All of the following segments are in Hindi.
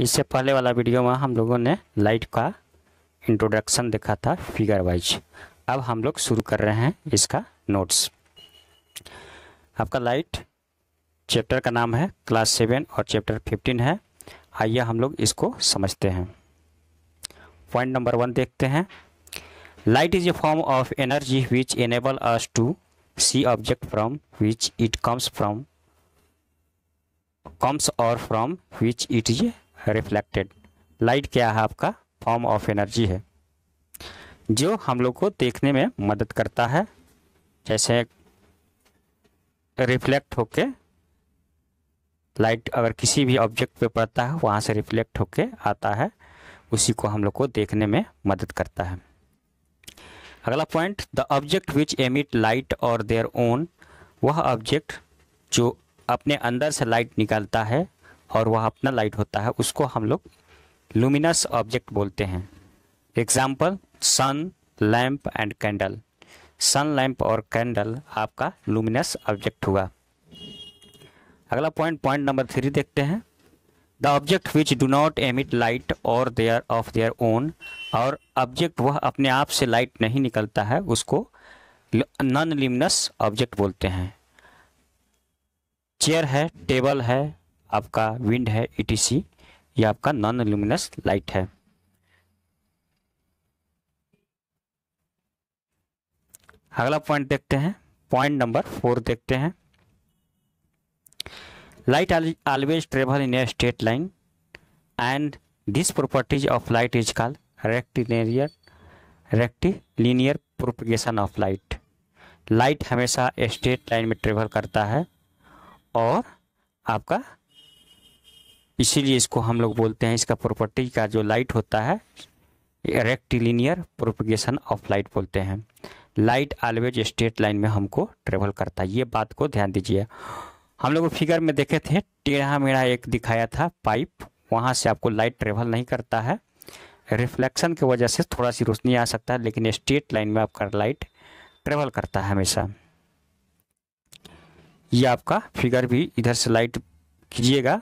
इससे पहले वाला वीडियो में हम लोगों ने लाइट का इंट्रोडक्शन देखा था फिगर वाइज अब हम लोग शुरू कर रहे हैं इसका नोट्स आपका लाइट चैप्टर का नाम है क्लास सेवन और चैप्टर फिफ्टीन है आइए हम लोग इसको समझते हैं पॉइंट नंबर वन देखते हैं light is a form of energy which enable us to see object from which it comes from comes और from which it is reflected light क्या है आपका फॉर्म ऑफ एनर्जी है जो हम लोग को देखने में मदद करता है जैसे रिफ्लेक्ट होके लाइट अगर किसी भी ऑब्जेक्ट पे पड़ता है वहाँ से रिफ्लेक्ट होके आता है उसी को हम लोग को देखने में मदद करता है अगला point the object which emit light और देयर ओन वह ऑब्जेक्ट जो अपने अंदर से लाइट निकालता है और वह अपना लाइट होता है उसको हम लोग लुमिनस ऑब्जेक्ट बोलते हैं example sun lamp and candle sun lamp और कैंडल आपका लुमिनस ऑब्जेक्ट हुआ अगला पॉइंट पॉइंट नंबर थ्री देखते हैं the object which do not emit light और देयर ऑफ देयर ओन और ऑब्जेक्ट वह अपने आप से लाइट नहीं निकलता है उसको नॉन लिमिनस ऑब्जेक्ट बोलते हैं चेयर है टेबल है आपका विंड है ईटीसी या आपका नॉन ल्यूमिनस लाइट है अगला पॉइंट देखते हैं पॉइंट नंबर फोर देखते हैं light always travel in a straight line and this properties of light is call rectilinear rectilinear propagation of light light हमेशा स्ट्रेट लाइन में ट्रेवल करता है और आपका इसीलिए इसको हम लोग बोलते हैं इसका प्रॉपर्टी का जो लाइट होता है रेक्टिलीनियर प्रोपगेशन ऑफ लाइट बोलते हैं लाइट ऑलवेज स्ट्रेट लाइन में हमको ट्रेवल करता है ये बात को ध्यान दीजिए हम लोग फिगर में देखे थे टेढ़ा मेढ़ा एक दिखाया था पाइप वहाँ से आपको लाइट ट्रेवल नहीं करता है रिफ्लेक्शन की वजह से थोड़ा सी रोशनी आ सकता है लेकिन स्ट्रेट लाइन में आपका लाइट ट्रेवल करता है हमेशा ये आपका फिगर भी इधर से लाइट कीजिएगा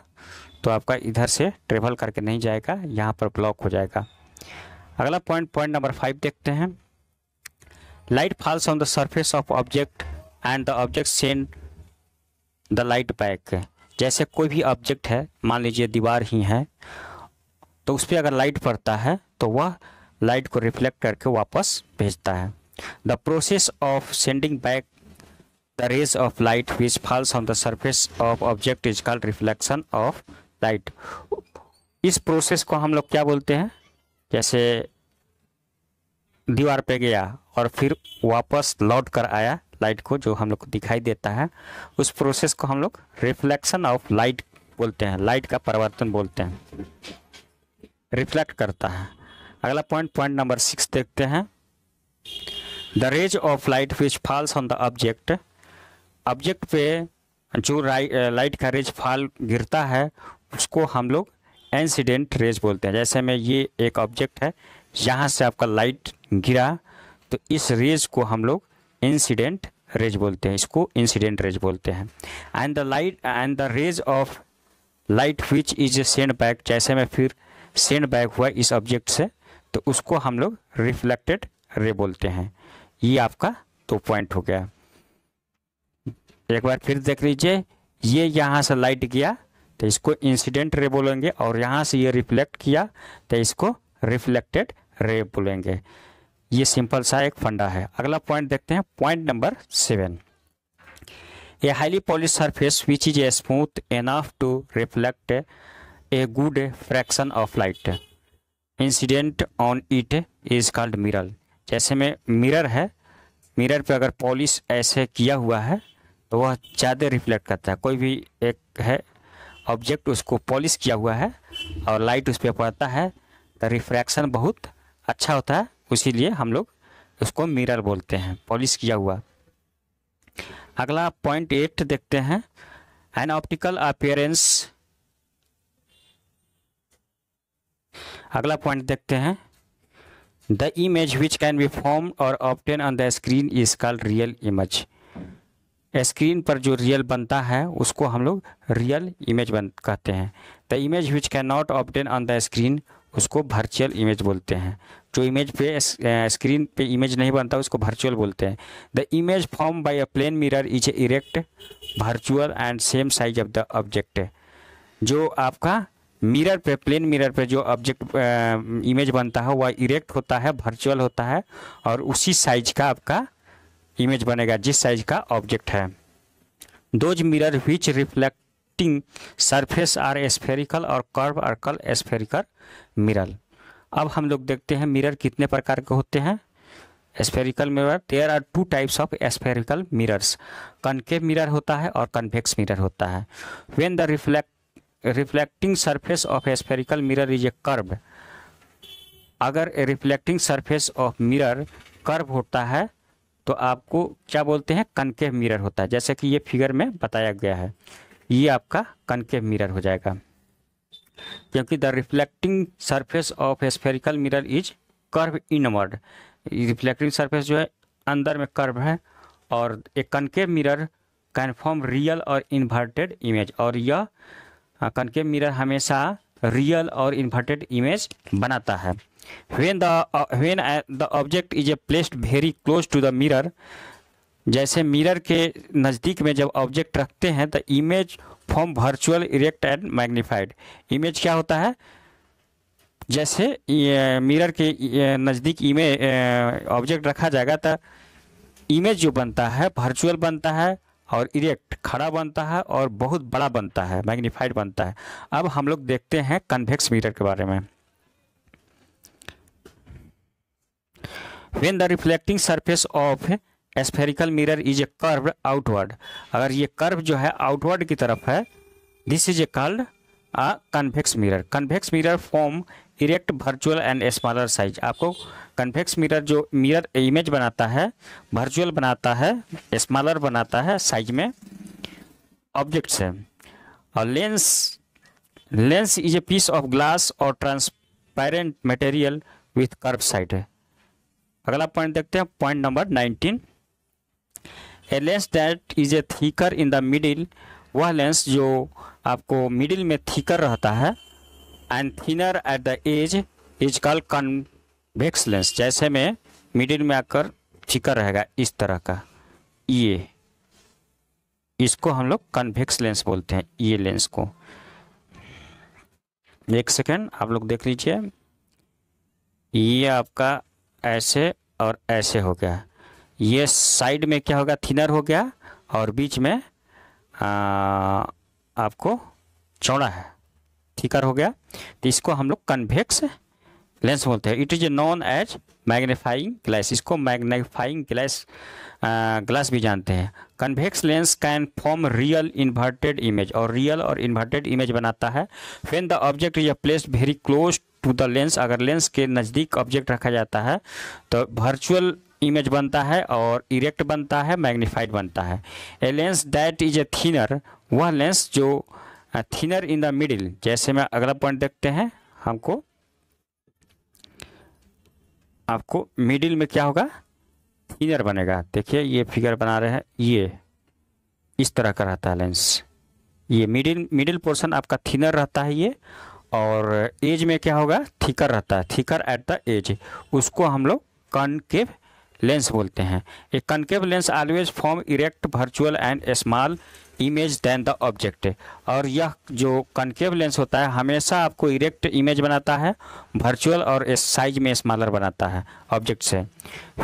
तो आपका इधर से ट्रेवल करके नहीं जाएगा यहाँ पर ब्लॉक हो जाएगा अगला पॉइंट पॉइंट नंबर फाइव देखते हैं light falls on the surface of object and the object send the light back जैसे कोई भी ऑब्जेक्ट है मान लीजिए दीवार ही है तो उस पर अगर लाइट पड़ता है तो वह लाइट को रिफ्लेक्ट करके वापस भेजता है the process of sending back the rays of light which falls on the surface of object is called reflection of light इस प्रोसेस को हम लोग क्या बोलते हैं जैसे दीवार पे गया और फिर वापस लौट कर आया लाइट को जो हम लोग को दिखाई देता है उस प्रोसेस को हम लोग रिफ्लेक्शन ऑफ लाइट बोलते हैं लाइट का परिवर्तन बोलते हैं रिफ्लेक्ट करता है अगला पॉइंट पॉइंट नंबर सिक्स देखते हैं the rays of light which falls on the object object पे जो लाइट का रेज फॉल गिरता है उसको हम लोग इंसिडेंट रेज बोलते हैं जैसे मैं ये एक ऑब्जेक्ट है यहाँ से आपका लाइट गिरा तो इस रेज को हम लोग इंसिडेंट रेज बोलते हैं इसको इंसिडेंट रेज बोलते हैं and the light and the rays of light which is send back जैसे मैं फिर सेंड बैक हुआ इस ऑब्जेक्ट से तो उसको हम लोग रिफ्लेक्टेड रे बोलते हैं ये आपका दो तो पॉइंट हो गया एक बार फिर देख लीजिए ये यहाँ से लाइट गया तो इसको इंसिडेंट रे बोलेंगे और यहां से ये रिफ्लेक्ट किया तो इसको रिफ्लेक्टेड रे बोलेंगे ये सिंपल सा एक फंडा है अगला पॉइंट देखते हैं point number seven a highly polish surface which is a smooth enough to reflect a good fraction of light incident on it is called mirror जैसे में मिरर है मिरर पे अगर पॉलिश ऐसे किया हुआ है तो वह ज़्यादा रिफ्लेक्ट करता है कोई भी एक है ऑब्जेक्ट उसको पॉलिश किया हुआ है और लाइट उस पर पड़ता है तो रिफ्रैक्शन बहुत अच्छा होता है उसीलिए हम लोग उसको मिरर बोलते हैं पॉलिश किया हुआ अगला पॉइंट एट देखते हैं एन ऑप्टिकल अपियरेंस अगला पॉइंट देखते हैं the image which can be form or obtain on the screen is called real image screen पर जो रियल बनता है उसको हम लोग रियल इमेज बन कहते हैं the image which can not obtain on the screen उसको वर्चुअल इमेज बोलते हैं जो इमेज पे स्क्रीन पे इमेज नहीं बनता उसको वर्चुअल बोलते हैं the image form by a plane mirror is a erect virtual and same size of the object जो आपका मिरर पे प्लेन मिरर पे जो ऑब्जेक्ट इमेज बनता है वह इरेक्ट होता है वर्चुअल होता है और उसी साइज का आपका इमेज बनेगा जिस साइज का ऑब्जेक्ट है those mirror which reflecting surface are spherical or curve अर्कल स्फेरिकल मिरर अब हम लोग देखते हैं मिरर कितने प्रकार के होते हैं spherical mirror there are two types of spherical mirrors concave mirror होता है और कन्वेक्स मिरर होता है when the reflect reflecting surface of spherical mirror is a curve अगर reflecting surface of mirror curve होता है तो आपको क्या बोलते हैं कनकेव मिरर होता है जैसे कि ये फिगर में बताया गया है ये आपका कनकेव मिरर हो जाएगा क्योंकि the reflecting surface of spherical mirror is curve inward reflecting surface जो है अंदर में कर्व है और एक concave mirror can form real और इन्वर्टेड इमेज और यह हाँ, कनकेव मिरर हमेशा रियल और इन्वर्टेड इमेज बनाता है when the uh, the object is a placed very close to the mirror जैसे मिरर के नज़दीक में जब ऑब्जेक्ट रखते हैं तो image form virtual erect and magnified image क्या होता है जैसे मिरर uh, के नज़दीक इमेज ऑब्जेक्ट रखा जाएगा तो इमेज जो बनता है वर्चुअल बनता है और इरेक्ट खड़ा बनता है और बहुत बड़ा बनता है मैग्नीफाइड बनता है अब हम लोग देखते हैं कन्वेक्स मिरर के बारे में when the reflecting surface of spherical mirror is a curve outward अगर ये कर्व जो है आउटवर्ड की तरफ है this is a called a convex mirror convex mirror form erect virtual and smaller size आपको कन्वेक्स मिरर जो मिरर इमेज बनाता है वर्चुअल बनाता है स्मॉलर बनाता है साइज में ऑब्जेक्ट से और lens lens is a piece of glass और transparent material with curve side है अगला पॉइंट देखते हैं point number nineteen a lens that is a thicker in the middle वह लेंस जो आपको मिडिल में थीकर रहता है and thinner at the edge is call convex lens जैसे में मिडिल में आकर थिकर रहेगा इस तरह का ये इसको हम लोग कन्वेक्स लेंस बोलते हैं ये लेंस को एक सेकेंड आप लोग देख लीजिए ये आपका ऐसे और ऐसे हो गया ये साइड में क्या होगा थिनर हो गया और बीच में आ, आपको चौड़ा है थिकर हो गया तो इसको हम लोग कन्वेक्स लेंस बोलते हैं it is known as magnifying glass इसको मैग्नीफाइंग ग्लास ग्लास भी जानते हैं convex lens can form real inverted image और रियल और इन्वर्टेड इमेज बनाता है when the object is a place very close to the lens अगर लेंस के नज़दीक ऑब्जेक्ट रखा जाता है तो वर्चुअल इमेज बनता है और इरेक्ट बनता है मैग्नीफाइड बनता है a lens that is a thinner वह लेंस जो थिनर इन द मिडिल जैसे मैं अगला पॉइंट देखते हैं हमको आपको मिडिल में क्या होगा थिनर बनेगा देखिए ये फिगर बना रहे हैं ये इस तरह का रहता है लेंस ये मिडिल मिडिल पोर्शन आपका थिनर रहता है ये और एज में क्या होगा थिकर रहता है थिकर एट द एज उसको हम लोग कनकेव लेंस बोलते हैं ये concave lens always form erect virtual and small image than the object और यह जो कनकेव लेंस होता है हमेशा आपको इरेक्ट इमेज बनाता है वर्चुअल और साइज में स्मॉलर बनाता है ऑब्जेक्ट से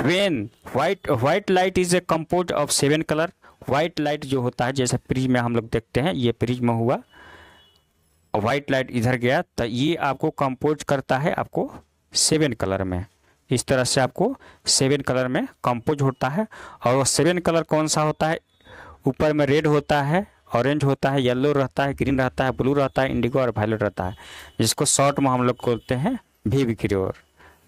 when white white light is a compose of seven colour white light जो होता है जैसे फ्रिज में हम लोग देखते हैं ये फ्रिज में हुआ वाइट लाइट इधर गया तो ये आपको कंपोज करता है आपको सेवन कलर में इस तरह से आपको सेवन कलर में कंपोज होता है और सेवन कलर कौन सा होता है ऊपर में रेड होता है ऑरेंज होता है येलो रहता है ग्रीन रहता है ब्लू रहता है इंडिगो और वायलेट रहता है जिसको शॉर्ट में हम लोग बोलते हैं भीव क्योर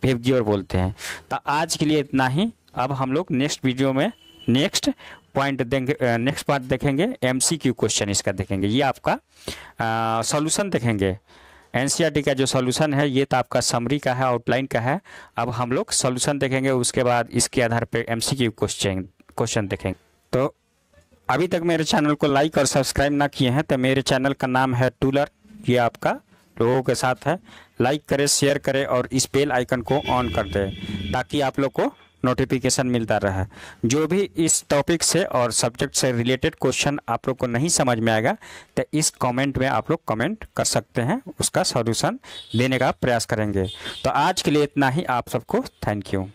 भीव क्योर बोलते हैं तो आज के लिए इतना ही अब हम लोग नेक्स्ट वीडियो में नेक्स्ट पॉइंट देंगे नेक्स्ट पार्ट देखेंगे एम सी क्यू क्वेश्चन इसका देखेंगे ये आपका सॉल्यूशन देखेंगे एनसीईआरटी e का जो सॉल्यूशन है ये तो आपका समरी का है आउटलाइन का है अब हम लोग सॉल्यूशन देखेंगे उसके बाद इसके आधार पर क्यू क्वेश्चन क्वेश्चन देखेंगे तो अभी तक मेरे चैनल को लाइक और सब्सक्राइब ना किए हैं तो मेरे चैनल का नाम है टूलर ये आपका लोगों के साथ है लाइक करें शेयर करें और इस बेल आइकन को ऑन कर दें ताकि आप लोग को नोटिफिकेशन मिलता रहे जो भी इस टॉपिक से और सब्जेक्ट से रिलेटेड क्वेश्चन आप लोग को नहीं समझ में आएगा तो इस कमेंट में आप लोग कमेंट कर सकते हैं उसका सॉल्यूशन देने का प्रयास करेंगे तो आज के लिए इतना ही आप सबको थैंक यू